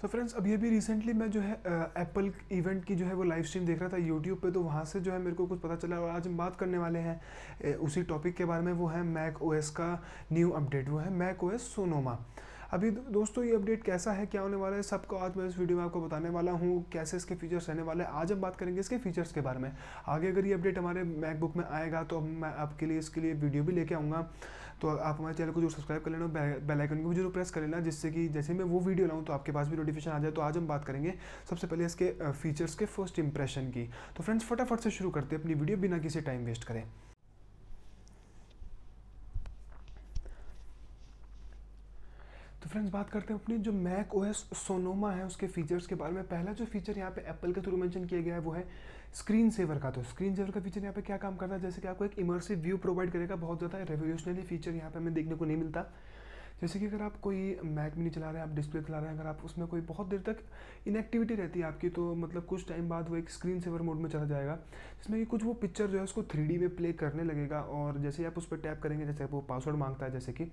सो so friends अभी अभी recently मैं जो है एप्पल इवेंट की जो है वो लाइव स्ट्रीम देख रहा था यूट्यूब पे तो वहाँ से जो है मेरे को कुछ पता चला और आज हम बात करने वाले हैं उसी टॉपिक के बारे में वो है मैक ओएस का न्यू अपडेट वो है मैक ओएस सोनोमा अभी दोस्तों ये अपडेट कैसा है क्या होने वाला है सबको आज मैं इस वीडियो में आपको बताने वाला हूँ कैसे इसके फीचर्स रहने वाले हैं आज हम बात करेंगे इसके फीचर्स के बारे में आगे अगर ये अपडेट हमारे मैकबुक में आएगा तो मैं आपके लिए इसके लिए वीडियो भी लेके आऊँगा तो आप हमारे चैनल को जरूर सब्सक्राइब कर लेना बेल आइकन को भी जरूर प्रेस कर लेना जिससे कि जैसे मैं वो वीडियो लाऊँ तो आपके पास भी नोटिफिकेशन आ जाए तो आज हम बात करेंगे सबसे पहले इसके फीचर्स के फर्स्ट इंप्रेशन की तो फ्रेंड्स फटाफट से शुरू करते हैं अपनी वीडियो बिना किसी टाइम वेस्ट करें फ्रेंड्स तो बात करते हैं अपनी जो मैक ओ एस सोनोमा है उसके फीचर्स के बारे में पहला जो फीचर यहाँ पे एप्पल के थ्रू मेंशन किया गया है वो है स्क्रीन सेवर का तो स्क्रीन सेवर का फीचर यहाँ पे क्या काम करता है जैसे कि आपको एक इमर्सिव व्यू प्रोवाइड करेगा बहुत ज़्यादा रेवोल्यूशनरी फीचर यहाँ पे हमें देखने को नहीं मिलता जैसे कि अगर आप कोई मैक भी नहीं चला रहे हैं आप डिस्प्ले चला रहे हैं अगर आप उसमें कोई बहुत देर तक इनएक्टिविटी रहती है आपकी तो मतलब कुछ टाइम बाद वो एक स्क्रीन सेवर मोड में चला जाएगा जिसमें कि कुछ वो पिक्चर जो है उसको थ्री में प्ले करने लगेगा और जैसे आप उस पर टैप करेंगे जैसे वो पासवर्ड मांगता है जैसे कि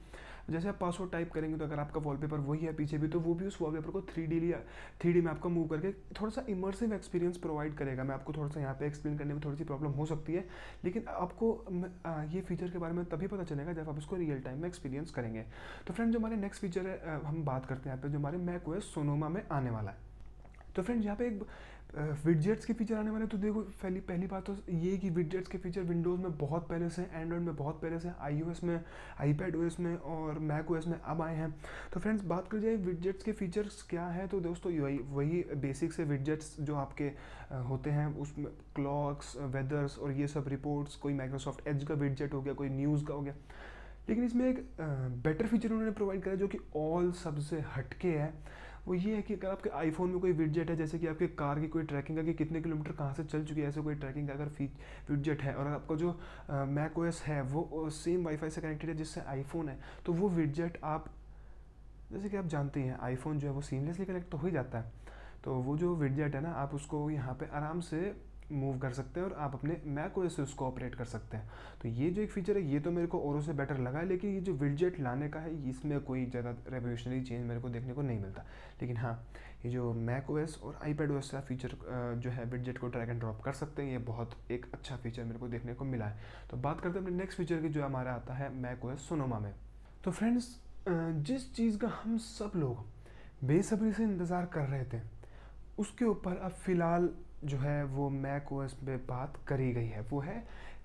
जैसे आप पासवर्ड टाइप करेंगे तो अगर आपका वॉलपेपर वही है पीछे भी तो वो भी उस वॉलपेपर को थ्री डी लिया थ्री में आपका मूव करके थोड़ा सा इमर्सिव एक्सपीरियंस प्रोवाइड करेगा मैं आपको थोड़ा सा यहाँ पे एक्सप्लेन करने में थोड़ी सी प्रॉब्लम हो सकती है लेकिन आपको ये फीचर के बारे में तभी पता चलेगा जब आप इसको रियल टाइम में एक्सपीरियंस करेंगे तो फ्रेंड जो हमारे नेक्स्ट फीचर है हम बात करते हैं यहाँ पे जो हमारे मैक ओएस सोनोमा में आने वाला है तो फ्रेंड्स यहाँ पे एक विडजेट्स के फीचर आने वाले तो देखो पहली पहली बात तो ये कि विडजेट्स के फीचर विंडोज़ में बहुत पहले से एंड्रॉयड में बहुत पहले से आई में आई पैड में और मैक ओ में अब आए हैं तो फ्रेंड्स बात कर जाए विडजेट्स के फीचर्स क्या है तो दोस्तों वही वही बेसिक से विडजेट्स जो आपके होते हैं उसमें क्लॉक्स वेदर्स और ये सब रिपोर्ट्स कोई माइक्रोसॉफ्ट एज का विडजेट हो गया कोई न्यूज़ का हो गया लेकिन इसमें एक बेटर फीचर उन्होंने प्रोवाइड करा जो कि ऑल सबसे हटके है वो ये है कि अगर आपके आईफोन में कोई विडजेट है जैसे कि आपके कार की कोई ट्रैकिंग है कि कितने किलोमीटर कहाँ से चल चुकी है ऐसे कोई ट्रैकिंग का अगर विडजेट है और आपका जो मैक ओएस है वो सेम वाईफाई से कनेक्टेड है जिससे आईफोन है तो वो विडजेट आप जैसे कि आप जानते हैं आईफोन जो है वो सीमलेसली कनेक्ट तो हो ही जाता है तो वो जो विडजेट है ना आप उसको यहाँ पर आराम से मूव कर सकते हैं और आप अपने मैक ओएस से उसको ऑपरेट कर सकते हैं तो ये जो एक फीचर है ये तो मेरे को औरों से बेटर लगा है लेकिन ये जो विडजेट लाने का है इसमें कोई ज़्यादा रेवोल्यूशनरी चेंज मेरे को देखने को नहीं मिलता लेकिन हाँ ये जो मैक ओएस और आई पैड का फीचर जो है विडजेट को ट्रैक एंड ड्रॉप कर सकते हैं ये बहुत एक अच्छा फीचर मेरे को देखने को मिला है तो बात करते हैं अपने नेक्स्ट फीचर की जो हमारा आता है मैक ओ सोनोमा में तो फ्रेंड्स जिस चीज़ का हम सब लोग बेसब्री से इंतज़ार कर रहे थे उसके ऊपर अब फ़िलहाल जो है वो मैक ओ पे बात करी गई है वो है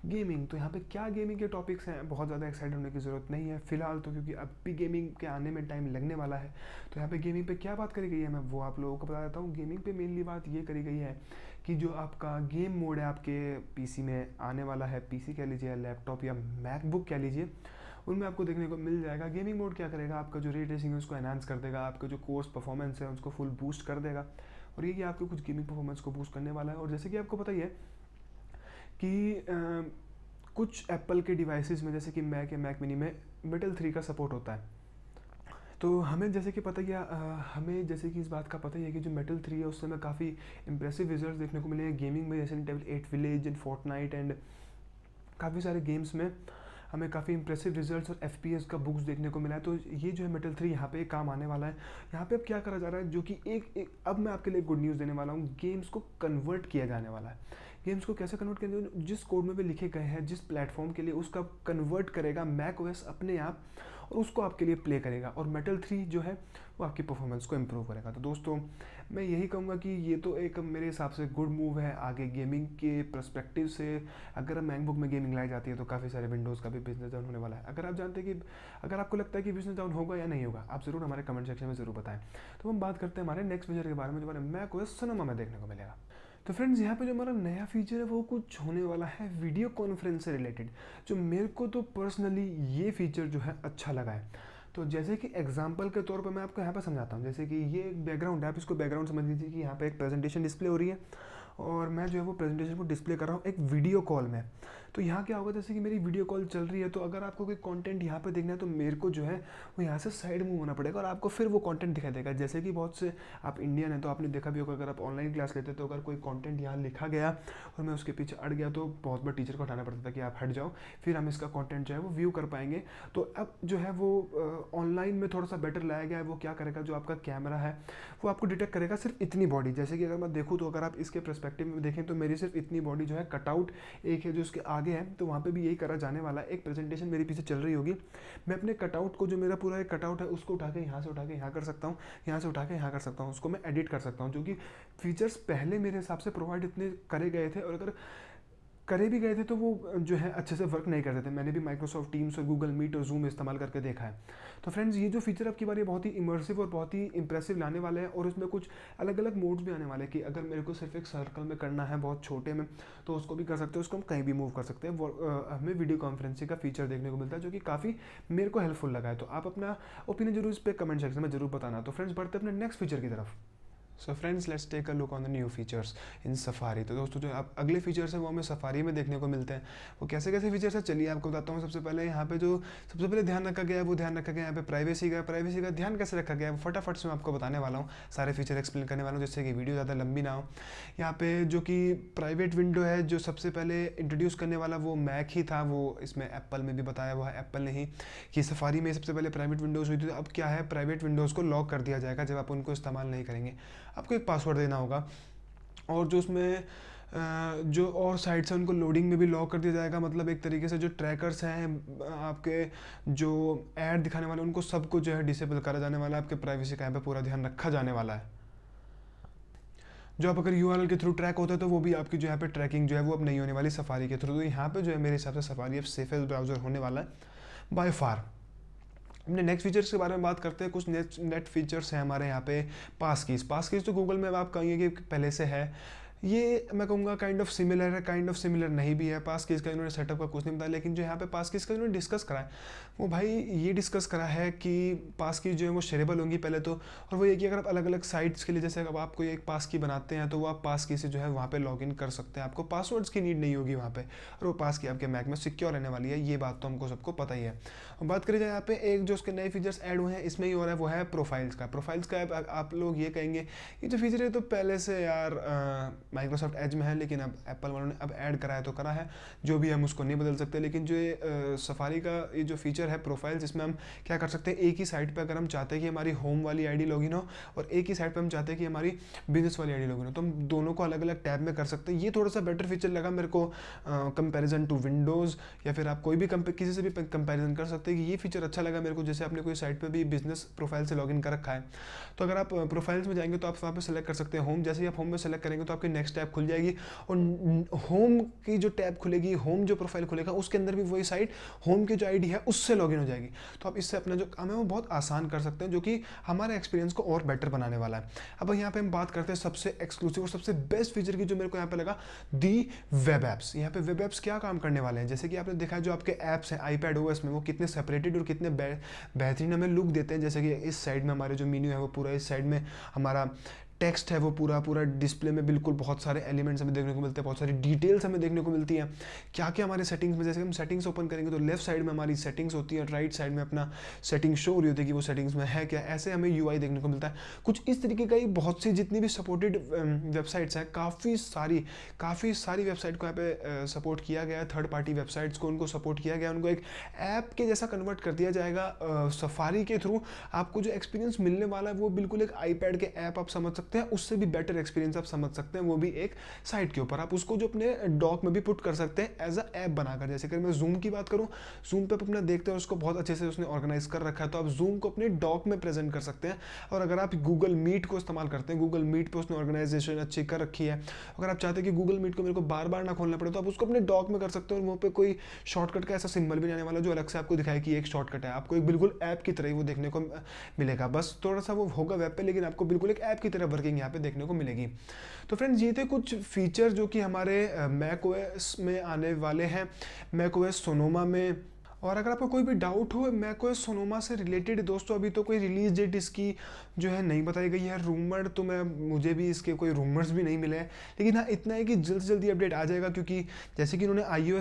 गेमिंग तो यहाँ पे क्या गेमिंग के टॉपिक्स हैं बहुत ज़्यादा एक्साइटेड होने की ज़रूरत नहीं है फिलहाल तो क्योंकि अब भी गेमिंग के आने में टाइम लगने वाला है तो यहाँ पे गेमिंग पे क्या बात करी गई है मैं वो आप लोगों को बता देता हूँ गेमिंग पे मेनली बात ये करी गई है कि जो आपका गेम मोड है आपके पी में आने वाला है पी कह लीजिए या लैपटॉप या मैकबुक कह लीजिए उनमें आपको देखने को मिल जाएगा गेमिंग मोड क्या करेगा आपका जो रेट रेसिंग है उसको एनहांस कर देगा आपका जो कोर्स परफॉर्मेंस है उसको फुल बूस्ट कर देगा और ये आपके कुछ गेमिंग परफॉर्मेंस को बूस्ट करने वाला है और जैसे कि आपको पता ही है कि आ, कुछ एप्पल के डिवाइसेस में जैसे कि मैक या मैक मिनी में मेटल थ्री का सपोर्ट होता है तो हमें जैसे कि पता ही हमें जैसे कि इस बात का पता ही है कि जो मेटल थ्री है उससे हमें काफ़ी इंप्रेसिव रिजल्ट देखने को मिले हैं गेमिंग में जैसे table at village and Fortnite and काफ़ी सारे गेम्स में हमें काफ़ी इंप्रेसिव रिजल्ट्स और एफ का बुक्स देखने को मिला है तो ये जो है मेटल थ्री यहाँ पे काम आने वाला है यहाँ पे अब क्या करा जा रहा है जो कि एक एक अब मैं आपके लिए गुड न्यूज़ देने वाला हूँ गेम्स को कन्वर्ट किया जाने वाला है गेम्स को कैसे कन्वर्ट करेंगे जिस कोड में भी लिखे गए हैं जिस प्लेटफॉर्म के लिए उसका कन्वर्ट करेगा मैक ओएस अपने आप और उसको आपके लिए प्ले करेगा और मेटल थ्री जो है वो आपकी परफॉर्मेंस को इम्प्रूव करेगा तो दोस्तों मैं यही कहूँगा कि ये तो एक मेरे हिसाब से गुड मूव है आगे गेमिंग के प्रस्पेक्टिव से अगर मैकबुक में गेमिंग लाई जाती है तो काफ़ी सारे विंडोज़ का भी बिजनेस डाउन होने वाला है अगर आप जानते हैं कि अगर आपको लगता है कि बिजनेस डाउन होगा या नहीं होगा आप ज़रूर हमारे कमेंट सेक्शन में ज़रूर बताएं तो हम बात करते हैं हमारे नेक्स्ट फीचर के बारे में जो हमारे मैं को सिनेमा में देखने को मिलेगा तो फ्रेंड्स यहाँ पे जो हमारा नया फीचर है वो कुछ होने वाला है वीडियो कॉन्फ्रेंस से रिलेटेड जो मेरे को तो पर्सनली ये फीचर जो है अच्छा लगा है तो जैसे कि एग्जाम्पल के तौर पर मैं आपको यहाँ पर समझाता हूँ जैसे कि ये एक बैकग्राउंड है आप इसको बैकग्राउंड समझ लीजिए कि यहाँ पर एक प्रेजेंटेशन डिस्प्ले हो रही है और मैं जो है वो प्रेजेंटेशन को डिस्प्ले कर रहा हूँ एक वीडियो कॉल में तो यहाँ क्या होगा जैसे कि मेरी वीडियो कॉल चल रही है तो अगर आपको कोई कॉन्टेंट यहाँ पर देखना है तो मेरे को जो है वो यहाँ से साइड मूव होना पड़ेगा और आपको फिर वो कॉन्टेंट दिखाई देगा जैसे कि बहुत से आप इंडियन हैं तो आपने देखा भी होगा अगर आप ऑनलाइन क्लास लेते तो अगर कोई कॉन्टेंट यहाँ लिखा गया और मैं उसके पीछे अड़ गया तो बहुत बार टीचर को हटाना पड़ता था कि आप हट जाओ फिर हम इसका कॉन्टेंट जो है वो व्यू कर पाएंगे तो अब जो है वो ऑनलाइन में थोड़ा सा बेटर लाया गया है वो क्या करेगा जो आपका कैमरा है वो आपको डिटेक्ट करेगा सिर्फ इतनी बॉडी जैसे कि अगर मैं देखूँ तो अगर आप इसके परस्पेक्टिव में देखें तो मेरी सिर्फ इतनी बॉडी जो है कटआउट एक है जो उसके आगे आगे है तो वहाँ पे भी यही करा जाने वाला है एक प्रेजेंटेशन मेरे पीछे चल रही होगी मैं अपने कटआउट को जो मेरा पूरा एक कटआउट है उसको उठा के यहाँ से उठा के यहाँ कर सकता हूँ यहाँ से उठा के यहाँ कर सकता हूँ उसको मैं एडिट कर सकता हूँ जो कि फीचर्स पहले मेरे हिसाब से प्रोवाइड इतने करे गए थे और अगर करे भी गए थे तो वो जो है अच्छे से वर्क नहीं करते थे मैंने भी माइक्रोसॉफ्ट टीम्स और गूगल मीट और जूम इस्तेमाल करके देखा है तो फ्रेंड्स ये जो फीचर आपकी बार ये बहुत ही इमर्सिव और बहुत ही इंप्रेसिव लाने वाला है और उसमें कुछ अलग अलग मोड्स भी आने वाले हैं कि अगर मेरे को सिर्फ एक सर्कल में करना है बहुत छोटे में तो उसको भी कर सकते हैं उसको हम कहीं भी मूव कर सकते हैं हमें वीडियो कॉन्फ्रेंसिंग का फीचर देखने को मिलता है जो कि काफ़ी मेरे को हेल्पफुल लगा है तो आप अपना ओपिनियन जरूर इस पर कमेंट सेक्शन में जरूर बताना तो फ्रेंड्स बढ़ते अपने नेक्स्ट फीचर की तरफ so friends let's take a look on the new features in Safari तो दोस्तों जो आप अगले फीचर्स हैं वो हमें सफारी में देखने को मिलते हैं वो कैसे कैसे फीचर्स हैं चलिए आपको बताता हूँ सबसे पहले यहाँ पे जो सबसे पहले ध्यान रखा गया है वो ध्यान रखा गया यहाँ पे प्राइवेसी का प्राइवेसी का ध्यान कैसे रखा गया है फटाफट से मैं आपको बताने वाला हूँ सारे फीचर एक्सप्लेन करने वाला हूँ जिससे कि वीडियो ज़्यादा लंबी ना हो यहाँ पे जो कि प्राइवेट विंडो है जो सबसे पहले इंट्रोड्यूस करने वाला वो मैक ही था वो इसमें एप्पल में भी बताया हुआ है एप्पल ने ही कि सफारी में सबसे पहले प्राइवेट विंडोज़ हुई थी तो अब क्या है प्राइवेट विंडोज़ को लॉक कर दिया जाएगा जब आप उनको इस्तेमाल नहीं करेंगे आपको एक पासवर्ड देना होगा और जो उसमें जो और साइट्स हैं उनको लोडिंग में भी लॉक कर दिया जाएगा मतलब एक तरीके से जो ट्रैकर्स हैं आपके जो ऐड दिखाने वाले उनको सबको जो है डिसेबल करा जाने वाला है आपके प्राइवेसी का यहाँ पर पूरा ध्यान रखा जाने वाला है जो आप अगर यू के थ्रू ट्रैक होता है तो वो भी आपकी जो यहाँ पे ट्रैकिंग जो है वो अब नहीं होने वाली सफारी के थ्रू तो यहाँ पे जो है मेरे हिसाब से सफारी अब सेफेस्ट ब्राउज़र होने वाला है बाय फार अपने नेक्स्ट फीचर्स के बारे में बात करते हैं कुछ नेट नेट फीचर्स हैं हमारे यहाँ पे पास कीज पास कीज तो गूगल में आप कहेंगे कि पहले से है ये मैं कहूँगा काइंड ऑफ सिमिलर है काइंड ऑफ सिमिलर नहीं भी है पास केस का इन्होंने सेटअप का कुछ नहीं बताया लेकिन जो यहाँ पे पास केस का इन्होंने डिस्कस करा है वो भाई ये डिस्कस करा है कि पास की जो है वो शेरेबल होंगी पहले तो और वो ये कि अगर आप अलग अलग साइट्स के लिए जैसे अगर आप कोई एक पास की बनाते हैं तो वो आप पास की से जो है वहाँ पर लॉग इन कर सकते हैं आपको पासवर्ड्स की नीड नहीं होगी वहाँ पर और वो पास की आपके मैक में सिक्योर रहने वाली है ये बात तो हमको सबको पता ही है और बात करी जाए यहाँ पे एक जो उसके नए फीचर्स एड हुए हैं इसमें ही हो रहा है वो है प्रोफाइल्स का प्रोफाइल्स का आप लोग ये कहेंगे ये जो फीचर है तो पहले से यार माइक्रोसॉफ्ट एज में है लेकिन अब एप्पल वालों ने अब ऐड कराया तो करा है जो भी हम उसको नहीं बदल सकते लेकिन जो ये सफारी का ये जो फीचर है प्रोफाइल जिसमें हम क्या कर सकते हैं एक ही साइट पर अगर हम चाहते हैं कि हमारी होम वाली आईडी लॉगिन हो और एक ही साइट पर हम चाहते हैं कि हमारी बिजनेस वाली आईडी लॉगिन हो तो हम दोनों को अलग अलग टैब में कर सकते हैं ये थोड़ा सा बेटर फीचर लगा मेरे को कंपेरिजन टू विंडोज़ या फिर आप कोई भी किसी से भी कंपेरिजन कर सकते हैं कि ये फीचर अच्छा लगा मेरे को जैसे आपने कोई साइट पर भी बिजनेस प्रोफाइल से इन कर रखा है तो अगर आप प्रोफाइल्स में जाएंगे तो आप वहाँ पर सेलेक्ट कर सकते हैं होम जैसे ही आप होम में सेलेक्ट करेंगे तो आपके नेक्स्ट टैब खुल जाएगी और होम की जो टैब खुलेगी होम जो प्रोफाइल खुलेगा उसके अंदर भी वही साइट होम की जो आईडी है उससे लॉगिन हो जाएगी तो आप इससे अपना जो काम है वो बहुत आसान कर सकते हैं जो कि हमारे एक्सपीरियंस को और बेटर बनाने वाला है अब यहाँ पर हम बात करते हैं सबसे एक्सक्लूसिव और सबसे बेस्ट फीचर की जो मेरे को यहाँ पर लगा दी वेब ऐप्स यहाँ पर वेब ऐप्स क्या काम करने वाले हैं जैसे कि आपने देखा जो आपके ऐप्स हैं आई पैड में वो कितने सेपरेटेड और कितने बेहतरीन हमें लुक देते हैं जैसे कि इस साइड में हमारे जो मीन्यू है वो पूरा इस साइड में हमारा टेक्स्ट है वो पूरा पूरा डिस्प्ले में बिल्कुल बहुत सारे एलिमेंट्स हमें देखने को मिलते हैं बहुत सारी डिटेल्स हमें देखने को मिलती हैं क्या क्या हमारे सेटिंग्स में जैसे हम सेटिंग्स ओपन करेंगे तो लेफ्ट साइड में हमारी सेटिंग्स होती है राइट साइड में अपना सेटिंग शो हो रही होती है कि वो सेटिंग्स में है क्या ऐसे हमें यू देखने को मिलता है कुछ इस तरीके का ही बहुत सी जितनी भी सपोर्टेड वेबसाइट्स हैं काफ़ी सारी काफ़ी सारी वेबसाइट को यहाँ पे सपोर्ट किया गया है थर्ड पार्टी वेबसाइट्स को उनको सपोर्ट किया गया उनको एक ऐप के जैसा कन्वर्ट कर दिया जाएगा सफारी के थ्रू आपको जो एक्सपीरियंस मिलने वाला है वो बिल्कुल एक आईपैड के ऐप आप समझ सकते सकते हैं उससे भी बेटर एक्सपीरियंस आप समझ सकते हैं वो भी एक साइट के ऊपर आप उसको जो अपने डॉक में भी पुट कर सकते हैं एज अ ऐप बनाकर जैसे कि मैं जूम की बात करूँ जूम पर अपना देखते हैं उसको बहुत अच्छे से उसने ऑर्गेनाइज कर रखा है तो आप जूम को अपने डॉक में प्रेजेंट कर सकते हैं और अगर आप गूगल मीट को इस्तेमाल करते हैं गूगल मीट पर उसने ऑर्गेनाइजेशन अच्छी कर रखी है अगर आप चाहते हैं कि गूगल मीट को मेरे को बार बार ना खोलना पड़े तो आप उसको अपने डॉक में कर सकते हैं और वहाँ पर कोई शॉर्टकट का ऐसा सिंबल भी आने वाला जो अलग से आपको दिखाए कि एक शॉर्टकट है आपको एक बिल्कुल ऐप की तरह ही वो देखने को मिलेगा बस थोड़ा सा वो होगा वेब पर लेकिन आपको बिल्कुल एक ऐप की तरह वर्किंग यहाँ पे देखने को मिलेगी तो फ्रेंड्स ये थे कुछ फीचर जो कि हमारे मैक में आने वाले हैं मैक सोनोमा में और अगर आपको कोई भी डाउट हो मैं कोई सोनोमा से रिलेटेड दोस्तों अभी तो कोई रिलीज डेट इसकी जो है नहीं बताई गई है रूमर तो मैं मुझे भी इसके कोई रूमर्स भी नहीं मिले हैं लेकिन हाँ इतना है कि जल्द से जल्दी अपडेट आ जाएगा क्योंकि जैसे कि इन्होंने आई ओ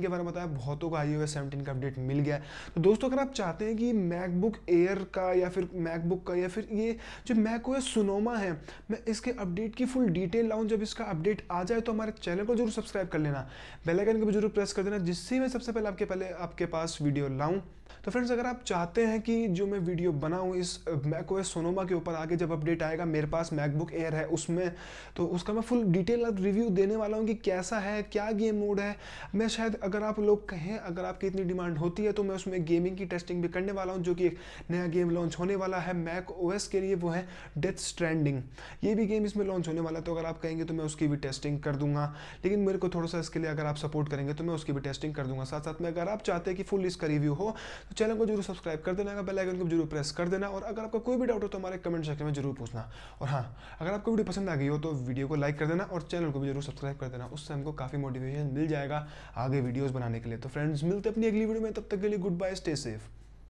के बारे में बताया बहुतों को आई ओ एस का अपडेट मिल गया तो दोस्तों अगर आप चाहते हैं कि मैकबुक एयर का या फिर मैकबुक का या फिर ये जो मैक ओ सोनोमा है मैं इसके अपडेट की फुल डिटेल लाऊँ जब इसका अपडेट आ जाए तो हमारे चैनल को जरूर सब्सक्राइब कर लेना बेलाइकन को भी जरूर प्रेस कर देना जिससे मैं सबसे पहले आपके पहले आपके पास पास वीडियो लाऊं तो फ्रेंड्स अगर आप चाहते हैं कि जो मैं वीडियो बनाऊँ इस मैक ओएस सोनोमा के ऊपर आगे जब अपडेट आएगा मेरे पास मैकबुक एयर है उसमें तो उसका मैं फुल डिटेल रिव्यू देने वाला हूँ कि कैसा है क्या गेम मोड है मैं शायद अगर आप लोग कहें अगर आपकी इतनी डिमांड होती है तो मैं उसमें गेमिंग की टेस्टिंग भी करने वाला हूँ जो कि एक नया गेम लॉन्च होने वाला है मैक ओएस के लिए वो है डेथ स्ट्रैंडिंग ये भी गेम इसमें लॉन्च होने वाला तो अगर आप कहेंगे तो मैं उसकी भी टेस्टिंग कर दूंगा लेकिन मेरे को थोड़ा सा इसके लिए अगर आप सपोर्ट करेंगे तो मैं उसकी भी टेस्टिंग कर दूंगा साथ साथ में अगर आप चाहते हैं कि फुल इसका रिव्यू हो तो चैनल को जरूर सब्सक्राइब कर देना बेल आइकन को जरूर प्रेस कर देना और अगर आपका कोई भी डाउट हो तो हमारे कमेंट सेक्शन में जरूर पूछना और हाँ अगर आपको वीडियो पसंद आ गई हो तो वीडियो को लाइक कर देना और चैनल को भी जरूर सब्सक्राइब कर देना उससे हमको काफ़ी मोटिवेशन मिल जाएगा आगे वीडियोज़ बनाने के लिए तो फ्रेंड्स मिलते अपनी अगली वीडियो में तब तक के लिए गुड बाय स्टे सेफ़